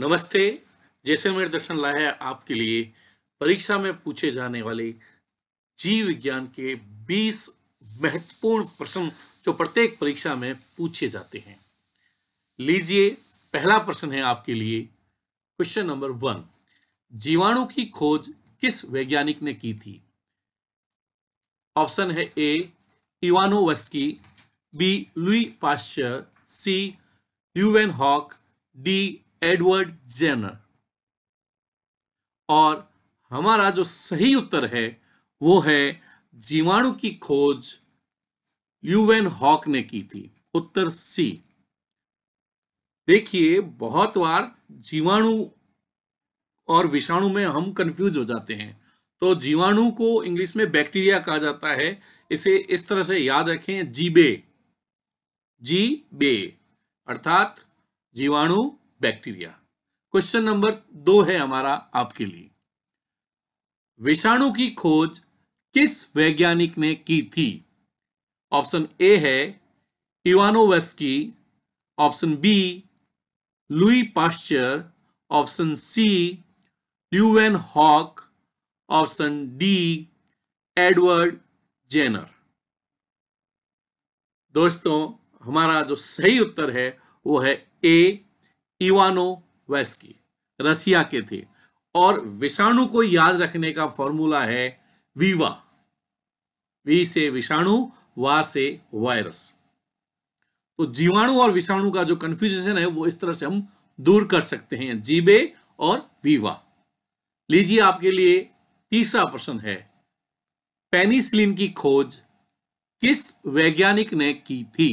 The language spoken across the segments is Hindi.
नमस्ते जैसलमेर दर्शन लाया है आपके लिए परीक्षा में पूछे जाने वाले जीव विज्ञान के 20 महत्वपूर्ण प्रश्न जो प्रत्येक परीक्षा में पूछे जाते हैं लीजिए पहला प्रश्न है आपके लिए क्वेश्चन नंबर वन जीवाणु की खोज किस वैज्ञानिक ने की थी ऑप्शन है A Ivanovsky B Louis Pasteur C Leeuwenhoek D Edward Jenner और हमारा जो सही उत्तर है वो है जीवाणु की खोज ल्यूवेन हॉक ने की थी उत्तर सी देखिए बहुत बार जीवाणु और विषाणु में हम कंफ्यूज हो जाते हैं तो जीवाणु को इंग्लिश में बैक्टीरिया कहा जाता है इसे इस तरह से याद रखें जीबे जी बे अर्थात जीवाणु बैक्टीरिया क्वेश्चन नंबर दो है हमारा आपके लिए विषाणु की खोज किस वैज्ञानिक ने की थी ऑप्शन ए है Ivanovsky option B Louis Pasteur option C Leeuwenhoek option D Edward Jenner दोस्तों हमारा जो सही उत्तर है वो है ए इवानो वेस्की रसिया के थे और विषाणु को याद रखने का फॉर्मूला है वीवा वी से विषाणु वा से वायरस तो जीवाणु और विषाणु का जो कंफ्यूजन है वो इस तरह से हम दूर कर सकते हैं जीबे और वीवा लीजिए आपके लिए तीसरा प्रश्न है पेनिसिलिन की खोज किस वैज्ञानिक ने की थी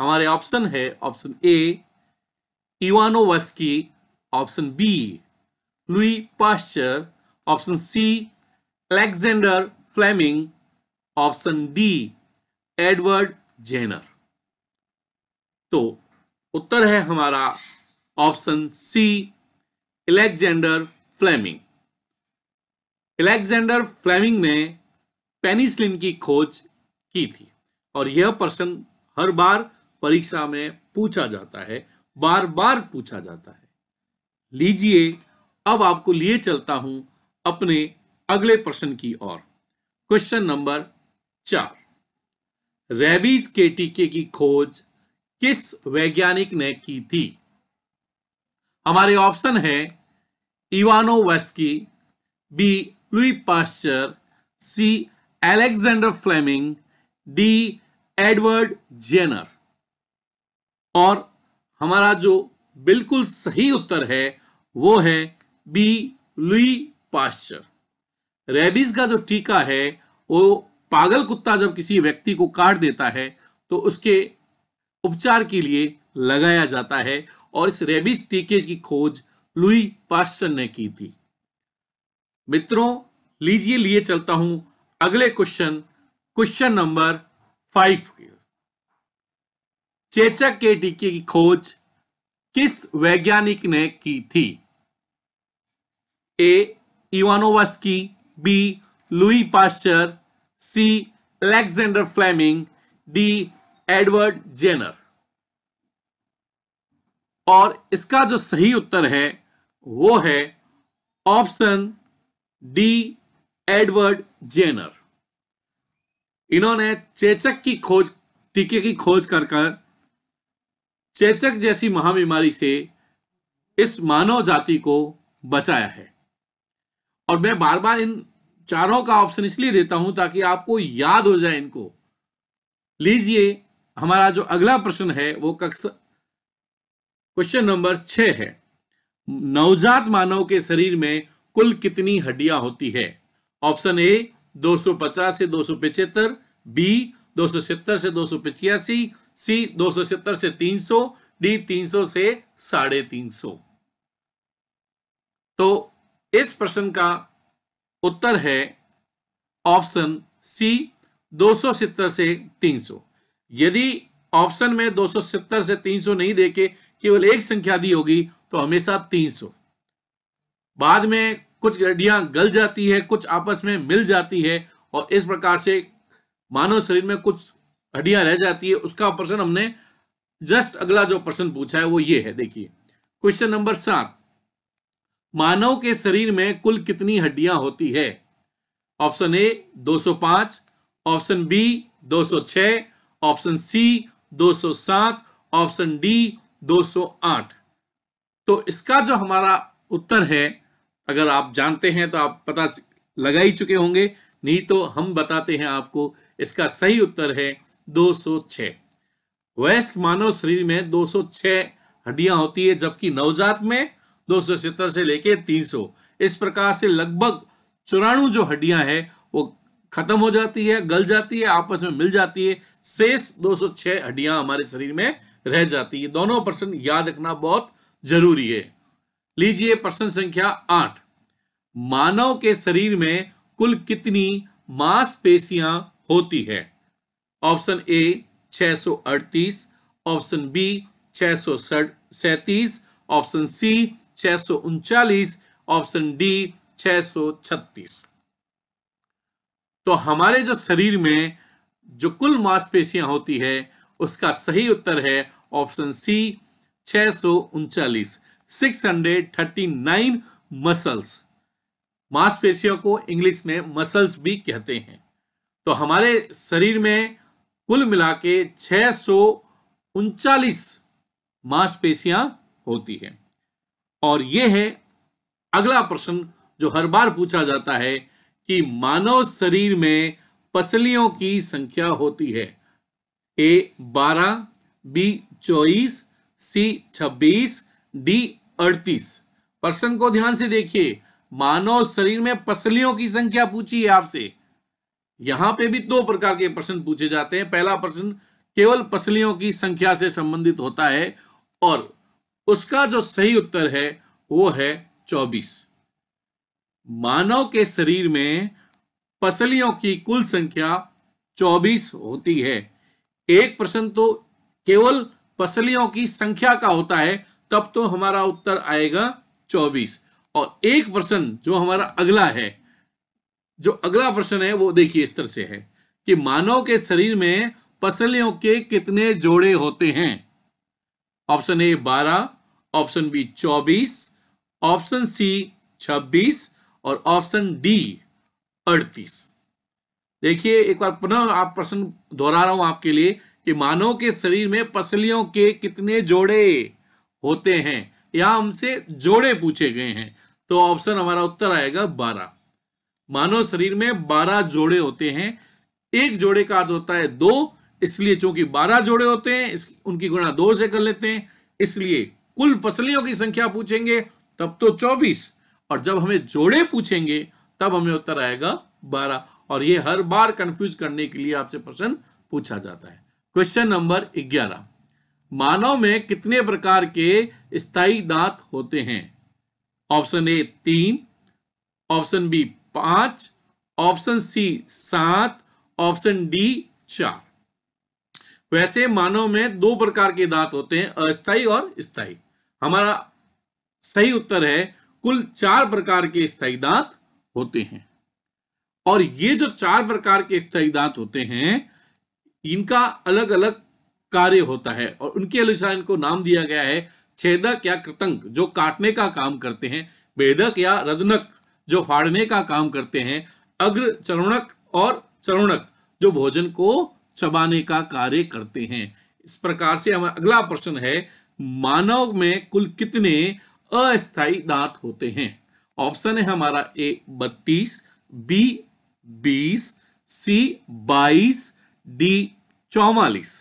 हमारे ऑप्शन है option A Ivanovsky, option B. Louis Pasteur, option C. Alexander Fleming, option D Edward Jenner तो उत्तर है हमारा option C Alexander Fleming Alexander Fleming ने पेनिसिलिन की खोज की थी और यह प्रश्न हर बार परीक्षा में पूछा जाता है बार बार पूछा जाता है लीजिए अब आपको लिए चलता हूं अपने अगले प्रश्न की ओर क्वेश्चन नंबर चार रेबीज के टीके की खोज किस वैज्ञानिक ने की थी हमारे ऑप्शन है Ivanovsky B Louis Pasteur C Alexander Fleming D Edward Jenner और हमारा जो बिल्कुल सही उत्तर है वो है बी लुई पास्चर रेबीज का जो टीका है वो पागल कुत्ता जब किसी व्यक्ति को काट देता है तो उसके उपचार के लिए लगाया जाता है और इस रेबीज टीके की खोज लुई पास्चर ने की थी मित्रों लीजिए लिए चलता हूं अगले क्वेश्चन क्वेश्चन नंबर फाइव चेचक के टीके की खोज किस वैज्ञानिक ने की थी A Ivanovsky B Louis Pasteur C Alexander Fleming D Edward Jenner और इसका जो सही उत्तर है वो है ऑप्शन डी एडवर्ड जेनर इन्होंने चेचक की खोज टीके की खोज कर कर चेचक जैसी महाबीमारी से इस मानव जाति को बचाया है और मैं बार बार इन चारों का ऑप्शन इसलिए देता हूं ताकि आपको याद हो जाए इनको लीजिए हमारा जो अगला प्रश्न है वो कक्ष क्वेश्चन नंबर छ है नवजात मानव के शरीर में कुल कितनी हड्डियां होती है ऑप्शन ए 250 से दो बी दो से दो सी 276 से 300 डी 300 से साढ़े तीन तो इस प्रश्न का उत्तर है ऑप्शन सी 270 से 300 यदि ऑप्शन में 270 से 300 नहीं देके केवल एक संख्या दी होगी तो हमेशा 300 बाद में कुछ गड्ढिया गल जाती है कुछ आपस में मिल जाती है और इस प्रकार से मानव शरीर में कुछ हड्डियां रह जाती है उसका प्रश्न हमने जस्ट अगला जो प्रश्न पूछा है वो ये है देखिए क्वेश्चन नंबर सात मानव के शरीर में कुल कितनी हड्डियां होती है option A 205 option B 206 option C 207 option D 208 तो इसका जो हमारा उत्तर है अगर आप जानते हैं तो आप पता लगा ही चुके होंगे नहीं तो हम बताते हैं आपको इसका सही उत्तर है 206 वयस्क मानव शरीर में 206 हड्डियां होती है जबकि नवजात में दो से लेके 300 इस प्रकार से लगभग चौराणु जो हड्डियां हैं वो खत्म हो जाती है गल जाती है आपस में मिल जाती है शेष 206 हड्डियां हमारे शरीर में रह जाती है दोनों प्रश्न याद रखना बहुत जरूरी है लीजिए प्रश्न संख्या आठ मानव के शरीर में कुल कितनी मांसपेशियां होती है ऑप्शन ए 638 ऑप्शन बी छह ऑप्शन सी छह ऑप्शन डी छह तो हमारे जो शरीर में जो कुल मांसपेशियां होती है उसका सही उत्तर है ऑप्शन सी छह six hundred thirty nine muscles मांसपेशियों को इंग्लिश में मसल्स भी कहते हैं तो हमारे शरीर में कुल मिला के सौ उनचालीस मांसपेशियां होती है और यह है अगला प्रश्न जो हर बार पूछा जाता है कि मानव शरीर में पसलियों की संख्या होती है ए बारह बी चौबीस सी छब्बीस डी अड़तीस प्रश्न को ध्यान से देखिए मानव शरीर में पसलियों की संख्या पूछी है आपसे यहां पे भी दो प्रकार के प्रश्न पूछे जाते हैं पहला प्रश्न केवल पसलियों की संख्या से संबंधित होता है और उसका जो सही उत्तर है वो है 24 मानव के शरीर में पसलियों की कुल संख्या 24 होती है एक प्रश्न तो केवल पसलियों की संख्या का होता है तब तो हमारा उत्तर आएगा 24 और एक प्रश्न जो हमारा अगला है जो अगला प्रश्न है वो देखिए इस तरह से है कि मानव के शरीर में पसलियों के कितने जोड़े होते हैं ऑप्शन ए बारह ऑप्शन बी चौबीस ऑप्शन सी छब्बीस और ऑप्शन डी अड़तीस देखिए एक बार पुनः आप प्रश्न दोहरा रहा हूं आपके लिए कि मानव के शरीर में पसलियों के कितने जोड़े होते हैं या हमसे जोड़े पूछे गए हैं तो ऑप्शन हमारा उत्तर आएगा बारह मानव शरीर में बारह जोड़े होते हैं एक जोड़े का अर्थ होता है दो इसलिए चूंकि बारह जोड़े होते हैं उनकी गुणा दो से कर लेते हैं इसलिए कुल पसलियों की संख्या पूछेंगे तब तो चौबीस और जब हमें जोड़े पूछेंगे तब हमें उत्तर आएगा बारह और यह हर बार कंफ्यूज करने के लिए आपसे प्रश्न पूछा जाता है क्वेश्चन नंबर ग्यारह मानव में कितने प्रकार के स्थायी दांत होते हैं ऑप्शन ए तीन ऑप्शन बी पांच ऑप्शन सी सात ऑप्शन डी चार वैसे मानव में दो प्रकार के दांत होते हैं अस्थाई और स्थायी हमारा सही उत्तर है कुल चार प्रकार के स्थाई दांत होते हैं और ये जो चार प्रकार के स्थायी दांत होते हैं इनका अलग अलग कार्य होता है और उनके अनुसार इनको नाम दिया गया है छेदक या कृतंक जो काटने का काम करते हैं बेदक या रदनक जो फाड़ने का काम करते हैं अग्र चरणक और चरुणक जो भोजन को चबाने का कार्य करते हैं इस प्रकार से हमारा अगला प्रश्न है मानव में कुल कितने अस्थाई दांत होते हैं ऑप्शन है हमारा ए बत्तीस बी बीस सी बाईस डी चौवालीस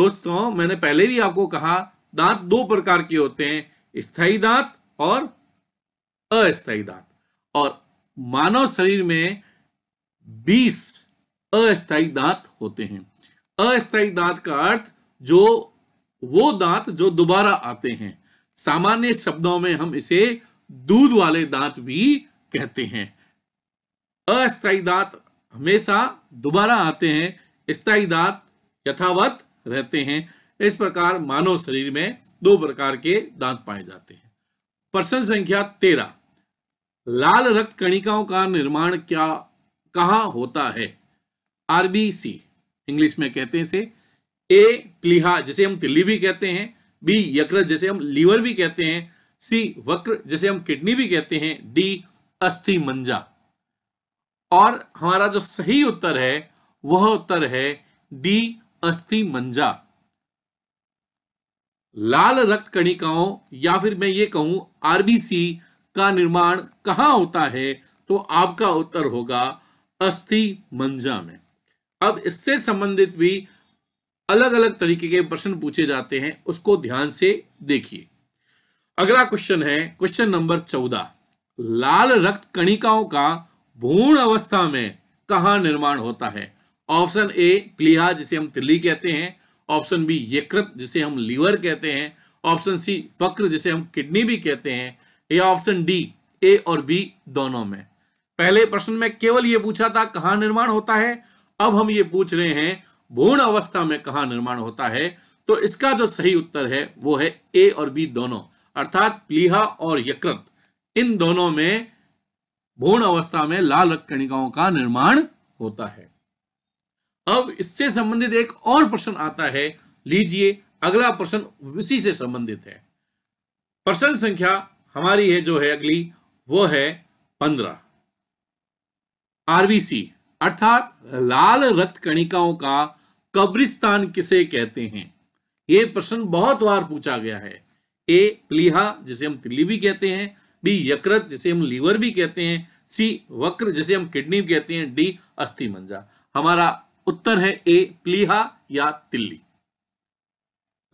दोस्तों मैंने पहले भी आपको कहा दांत दो प्रकार के होते हैं स्थाई दांत और अस्थायी दांत और मानव शरीर में 20 अस्थायी दांत होते हैं अस्थायी दांत का अर्थ जो वो दांत जो दोबारा आते हैं सामान्य शब्दों में हम इसे दूध वाले दांत भी कहते हैं अस्थायी दांत हमेशा दोबारा आते हैं स्थायी दांत यथावत रहते हैं इस प्रकार मानव शरीर में दो प्रकार के दांत पाए जाते हैं प्रश्न संख्या तेरह लाल रक्त कणिकाओं का निर्माण क्या कहा होता है आरबीसी इंग्लिश में कहते हैं से ए प्लीहा जिसे हम तिल्ली भी कहते हैं बी यकृत जैसे हम लीवर भी कहते हैं सी वक्र जैसे हम किडनी भी कहते हैं डी अस्थि मंजा और हमारा जो सही उत्तर है वह उत्तर है डी अस्थि मंजा लाल रक्त कणिकाओं या फिर मैं ये कहूं आरबीसी का निर्माण कहा होता है तो आपका उत्तर होगा अस्थि मंजा में अब इससे संबंधित भी अलग अलग तरीके के प्रश्न पूछे जाते हैं उसको ध्यान से देखिए अगला क्वेश्चन है क्वेश्चन नंबर चौदह लाल रक्त कणिकाओं का भूण अवस्था में कहा निर्माण होता है ऑप्शन ए प्लीहा जिसे हम तिल्ली कहते हैं ऑप्शन बी यकृत जिसे हम लीवर कहते हैं ऑप्शन सी वक्र जिसे हम किडनी भी कहते हैं या ऑप्शन डी ए और बी दोनों में पहले प्रश्न में केवल यह पूछा था कहां निर्माण होता है अब हम ये पूछ रहे हैं भूण अवस्था में कहा निर्माण होता है तो इसका जो सही उत्तर है वो है ए और बी दोनों अर्थात प्लीहा और यकृत इन दोनों में भूण अवस्था में लाल रक्त कणिकाओं का निर्माण होता है अब इससे संबंधित एक और प्रश्न आता है लीजिए अगला प्रश्न उसी से संबंधित है प्रश्न संख्या हमारी है जो है अगली वो है पंद्रह आरबीसी अर्थात लाल रक्त कणिकाओं का कब्रिस्तान किसे कहते हैं यह प्रश्न बहुत बार पूछा गया है ए प्लीहा जिसे हम तिल्ली भी कहते हैं बी यकृत जिसे हम लीवर भी कहते हैं सी वक्र जिसे हम किडनी भी कहते हैं डी अस्थि मंजा हमारा उत्तर है ए प्लीहा या तिल्ली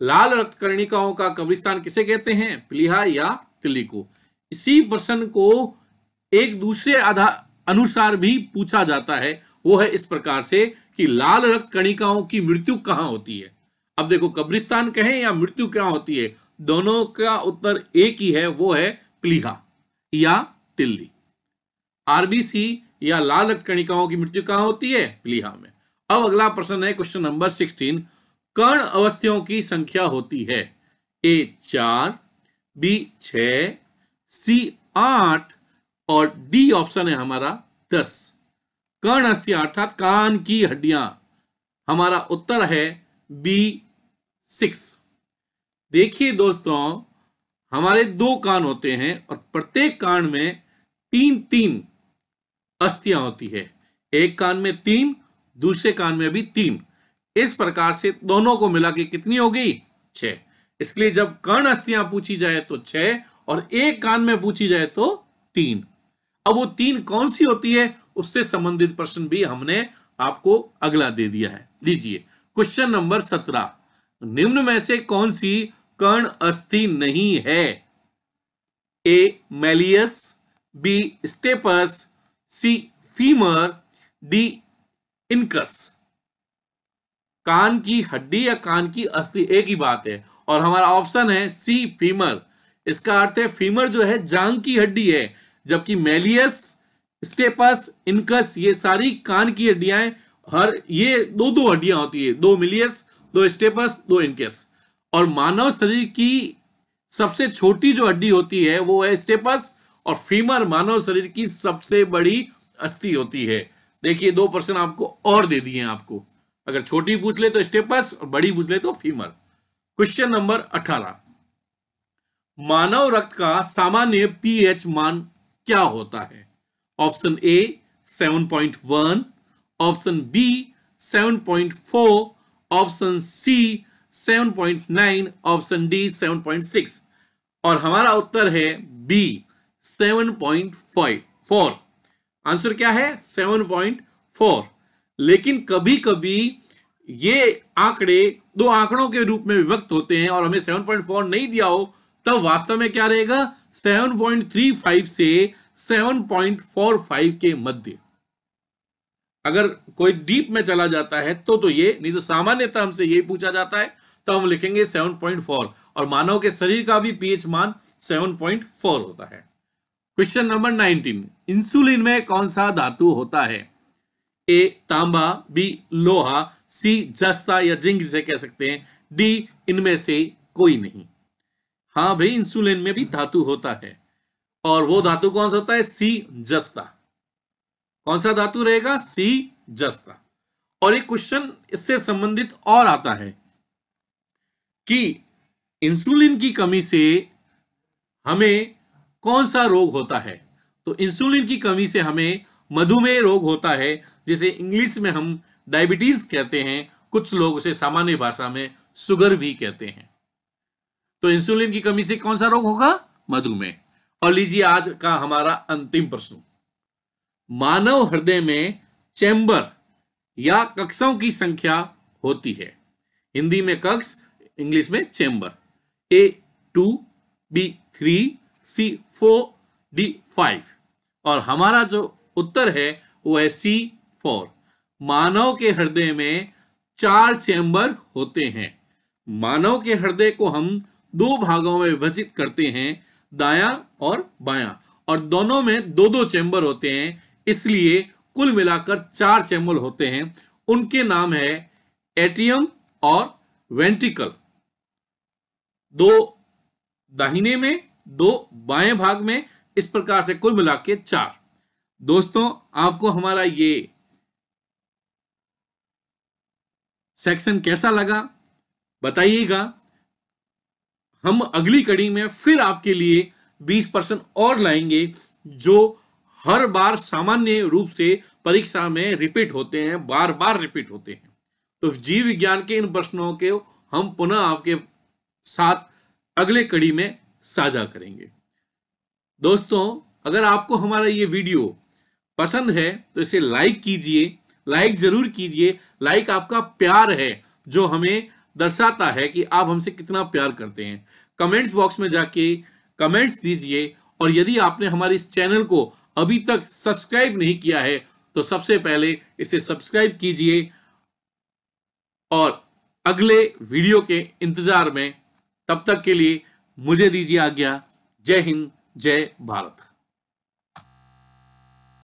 लाल रक्त कर्णिकाओं का कब्रिस्तान किसे कहते हैं प्लीहा या तिली को इसी प्रश्न को एक दूसरे आधार अनुसार भी पूछा जाता है वो है इस प्रकार से कि लाल रक्त कणिकाओं की मृत्यु कहाँ होती है अब देखो कब्रिस्तान कहें या मृत्यु क्या होती है दोनों का उत्तर एक ही है वो है प्लीहा या तिल्ली आरबीसी या लाल रक्त कणिकाओं की मृत्यु कहाँ होती है प्लीहा में अब अगला प्रश्न है क्वेश्चन नंबर सिक्सटीन कर्ण अवस्थियों की संख्या होती है ए चार बी छ सी आठ और डी ऑप्शन है हमारा दस कर्ण अस्थिया अर्थात कान की हड्डियां हमारा उत्तर है बी सिक्स देखिए दोस्तों हमारे दो कान होते हैं और प्रत्येक कान में तीन तीन अस्थियां होती है एक कान में तीन दूसरे कान में भी तीन इस प्रकार से दोनों को मिला के कितनी होगी छ इसलिए जब कर्ण अस्थियां पूछी जाए तो छह और एक कान में पूछी जाए तो तीन अब वो तीन कौन सी होती है उससे संबंधित प्रश्न भी हमने आपको अगला दे दिया है लीजिए क्वेश्चन नंबर सत्रह निम्न में से कौन सी कर्ण अस्थि नहीं है A malleus B stapes C femur D incus कान की हड्डी या कान की अस्थि एक ही बात है और हमारा ऑप्शन है सी फीमर इसका अर्थ है फीमर जो है जांग की हड्डी है जबकि मेलियस स्टेपस इनकस ये सारी कान की हड्डियां हर ये दो दो हड्डियां होती है दो मिलियस दो स्टेपस दो इनकेस और मानव शरीर की सबसे छोटी जो हड्डी होती है वो है स्टेपस और फीमर मानव शरीर की सबसे बड़ी अस्थि होती है देखिए दो प्रश्न आपको और दे दिए आपको अगर छोटी पूछ ले तो स्टेपस और बड़ी पूछ ले तो फीमर क्वेश्चन नंबर अठारह मानव रक्त का सामान्य पीएच मान क्या होता है option A 7.1 option B 7.4 option C 7.9 option D 7.6 और हमारा उत्तर है बी 7.5 आंसर क्या है 7.4 लेकिन कभी कभी ये आंकड़े दो आंकड़ों के रूप में विभक्त होते हैं और हमें सेवन पॉइंट फोर नहीं दिया हो तब वास्तव में क्या रहेगा सेवन पॉइंट थ्री फाइव से सेवन पॉइंट फोर फाइव के मध्य अगर कोई डीप में चला जाता है तो तो ये नहीं तो सामान्यतः हमसे यही पूछा जाता है तो हम लिखेंगे सेवन पॉइंट फोर और मानव के शरीर का भी पीएच मान सेवन पॉइंट फोर होता है क्वेश्चन नंबर नाइनटीन इंसुलिन में कौन सा धातु होता है ए तांबा बी लोहा सी जस्ता या जिंग से कह सकते हैं डी इनमें से कोई नहीं हाँ भाई इंसुलिन में भी धातु होता है और वो धातु कौन सा होता है सी जस्ता कौन सा धातु रहेगा सी जस्ता और एक क्वेश्चन इससे संबंधित और आता है कि इंसुलिन की कमी से हमें कौन सा रोग होता है तो इंसुलिन की कमी से हमें मधुमेह रोग होता है जिसे इंग्लिश में हम डायबिटीज कहते हैं कुछ लोग उसे सामान्य भाषा में सुगर भी कहते हैं तो इंसुलिन की कमी से कौन सा रोग होगा मधुमेह और लीजिए आज का हमारा अंतिम प्रश्न मानव हृदय में चैम्बर या कक्षों की संख्या होती है हिंदी में कक्ष इंग्लिश में chamber A two B three C four D five और हमारा जो उत्तर है वो है सी फोर मानव के हृदय में चार चैम्बर होते हैं मानव के हृदय को हम दो भागों में विभाजित करते हैं दाया और बाया और दोनों में दो दो चैम्बर होते हैं इसलिए कुल मिलाकर चार चैम्बर होते हैं उनके नाम है एटीएम और वेंटिकल दो दाहिने में दो बाएं भाग में इस प्रकार से कुल मिला के चार दोस्तों आपको हमारा ये सेक्शन कैसा लगा बताइएगा हम अगली कड़ी में फिर आपके लिए 20 परसेंट और लाएंगे जो हर बार सामान्य रूप से परीक्षा में रिपीट होते हैं बार बार रिपीट होते हैं तो जीव विज्ञान के इन प्रश्नों के हम पुनः आपके साथ अगले कड़ी में साझा करेंगे दोस्तों अगर आपको हमारा ये वीडियो पसंद है तो इसे लाइक कीजिए लाइक जरूर कीजिए लाइक आपका प्यार है जो हमें दर्शाता है कि आप हमसे कितना प्यार करते हैं कमेंट्स बॉक्स में जाके कमेंट्स दीजिए और यदि आपने हमारे इस चैनल को अभी तक सब्सक्राइब नहीं किया है तो सबसे पहले इसे सब्सक्राइब कीजिए और अगले वीडियो के इंतजार में तब तक के लिए मुझे दीजिए आज्ञा जय हिंद जय भारत